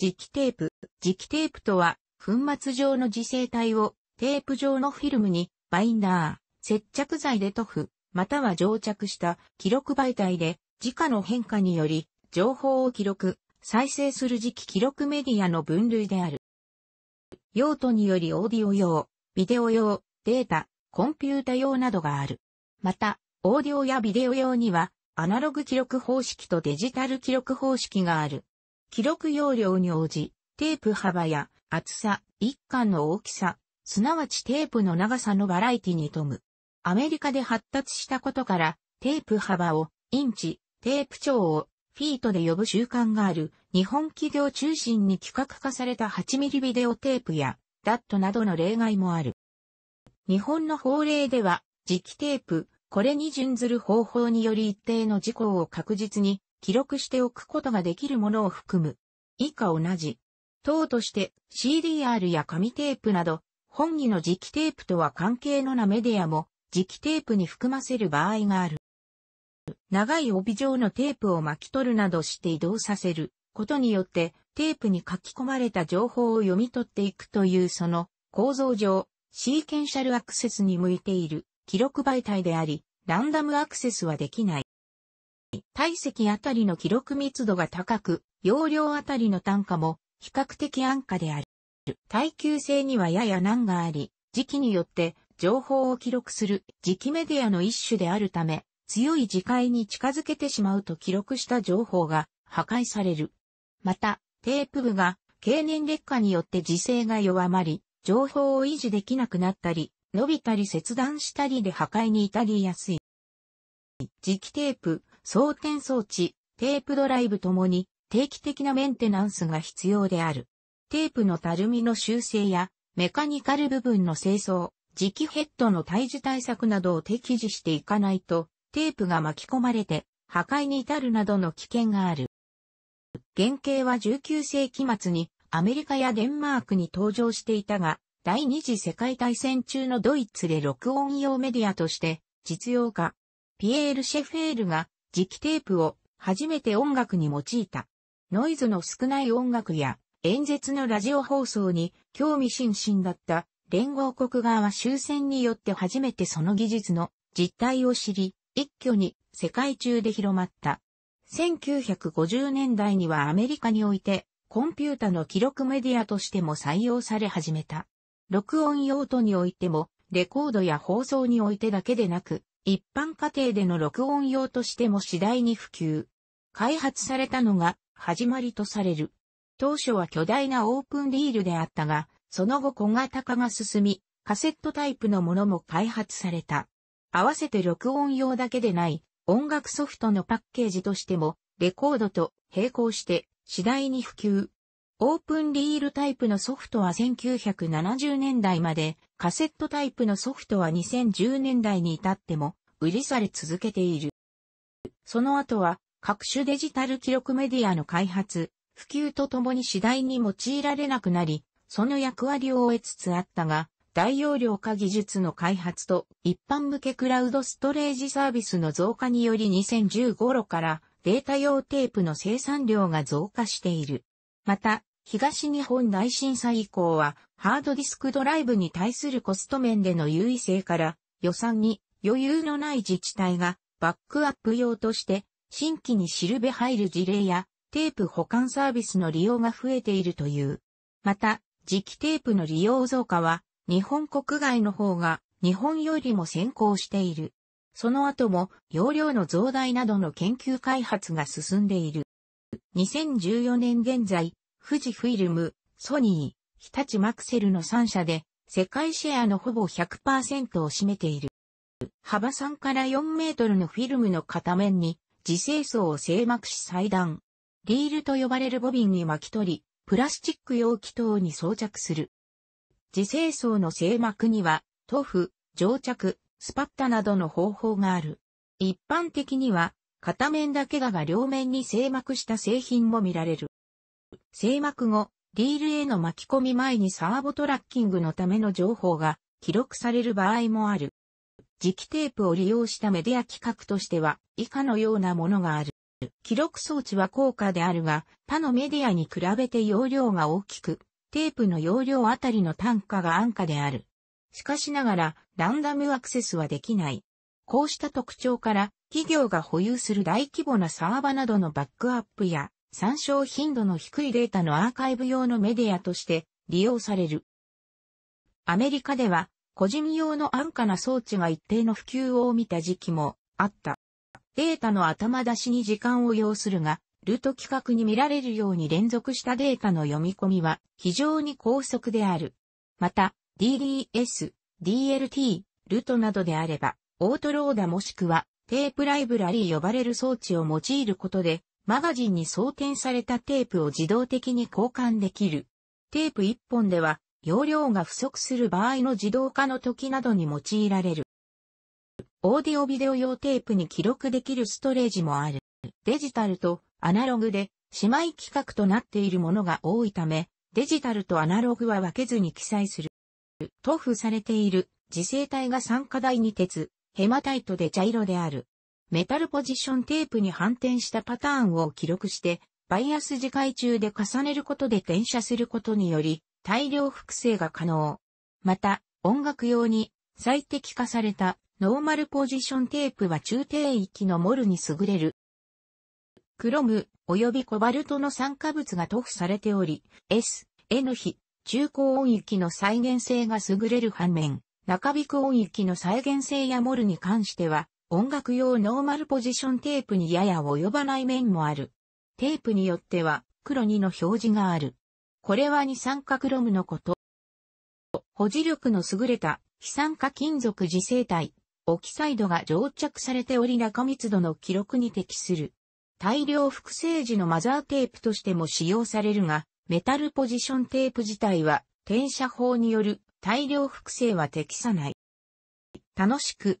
磁気テープ。磁気テープとは、粉末状の磁性体をテープ状のフィルムにバインダー、接着剤で塗布、または蒸着した記録媒体で、時価の変化により、情報を記録、再生する磁気記録メディアの分類である。用途によりオーディオ用、ビデオ用、データ、コンピュータ用などがある。また、オーディオやビデオ用には、アナログ記録方式とデジタル記録方式がある。記録容量に応じ、テープ幅や厚さ、一巻の大きさ、すなわちテープの長さのバラエティに富む。アメリカで発達したことから、テープ幅をインチ、テープ長をフィートで呼ぶ習慣がある、日本企業中心に規格化された 8mm ビデオテープや、ダットなどの例外もある。日本の法令では、磁気テープ、これに準ずる方法により一定の事項を確実に記録しておくことができるものを含む。以下同じ。等として CDR や紙テープなど、本義の磁気テープとは関係のなメディアも磁気テープに含ませる場合がある。長い帯状のテープを巻き取るなどして移動させることによってテープに書き込まれた情報を読み取っていくというその構造上シーケンシャルアクセスに向いている記録媒体でありランダムアクセスはできない。体積あたりの記録密度が高く、容量あたりの単価も比較的安価である。耐久性にはやや難があり、時期によって情報を記録する時期メディアの一種であるため、強い磁界に近づけてしまうと記録した情報が破壊される。また、テープ部が経年劣化によって磁性が弱まり、情報を維持できなくなったり、伸びたり切断したりで破壊に至りやすい。磁気テープ、装填装置、テープドライブともに定期的なメンテナンスが必要である。テープのたるみの修正やメカニカル部分の清掃、磁気ヘッドの退治対策などを適時していかないとテープが巻き込まれて破壊に至るなどの危険がある。原型は19世紀末にアメリカやデンマークに登場していたが、第二次世界大戦中のドイツで録音用メディアとして実用化、ピエール・シェフェールが磁気テープを初めて音楽に用いた。ノイズの少ない音楽や演説のラジオ放送に興味津々だった連合国側は終戦によって初めてその技術の実態を知り、一挙に世界中で広まった。1950年代にはアメリカにおいてコンピュータの記録メディアとしても採用され始めた。録音用途においてもレコードや放送においてだけでなく一般家庭での録音用としても次第に普及。開発されたのが始まりとされる。当初は巨大なオープンリールであったが、その後小型化が進み、カセットタイプのものも開発された。合わせて録音用だけでない音楽ソフトのパッケージとしても、レコードと並行して次第に普及。オープンリールタイプのソフトは1970年代まで、カセットタイプのソフトは2010年代に至っても売りされ続けている。その後は各種デジタル記録メディアの開発、普及とともに次第に用いられなくなり、その役割を終えつつあったが、大容量化技術の開発と一般向けクラウドストレージサービスの増加により2010頃からデータ用テープの生産量が増加している。また、東日本大震災以降は、ハードディスクドライブに対するコスト面での優位性から、予算に余裕のない自治体が、バックアップ用として、新規にシルベ入る事例や、テープ保管サービスの利用が増えているという。また、磁気テープの利用増加は、日本国外の方が日本よりも先行している。その後も容量の増大などの研究開発が進んでいる。2014年現在、富士フィルム、ソニー、日立マクセルの3社で、世界シェアのほぼ100%を占めている。幅3から4メートルのフィルムの片面に、自生層を静膜し裁断。リールと呼ばれるボビンに巻き取り、プラスチック容器等に装着する。自生層の静膜には、塗布、蒸着、スパッタなどの方法がある。一般的には、片面だけだが両面に静膜した製品も見られる。静幕後、リールへの巻き込み前にサーボトラッキングのための情報が記録される場合もある。磁気テープを利用したメディア企画としては以下のようなものがある。記録装置は高価であるが、他のメディアに比べて容量が大きく、テープの容量あたりの単価が安価である。しかしながら、ランダムアクセスはできない。こうした特徴から、企業が保有する大規模なサーバなどのバックアップや、参照頻度の低いデータのアーカイブ用のメディアとして利用される。アメリカでは、個人用の安価な装置が一定の普及を見た時期もあった。データの頭出しに時間を要するが、ルート規格に見られるように連続したデータの読み込みは非常に高速である。また、DDS、DLT、ルートなどであれば、オートローダもしくはテープライブラリー呼ばれる装置を用いることでマガジンに装填されたテープを自動的に交換できる。テープ1本では、容量が不足する場合の自動化の時などに用いられる。オーディオビデオ用テープに記録できるストレージもある。デジタルとアナログで姉妹規格となっているものが多いため、デジタルとアナログは分けずに記載する。塗布されている、磁性体が酸化台に鉄、ヘマタイトで茶色である。メタルポジションテープに反転したパターンを記録して、バイアス次回中で重ねることで転写することにより、大量複製が可能。また、音楽用に最適化されたノーマルポジションテープは中低域のモルに優れる。クロム及びコバルトの酸化物が塗布されており、S、N 比、中高音域の再現性が優れる反面、中引く音域の再現性やモルに関しては、音楽用ノーマルポジションテープにやや及ばない面もある。テープによっては黒2の表示がある。これは二酸化クロムのこと。保持力の優れた非酸化金属磁性体、オキサイドが蒸着されており中密度の記録に適する。大量複製時のマザーテープとしても使用されるが、メタルポジションテープ自体は転写法による大量複製は適さない。楽しく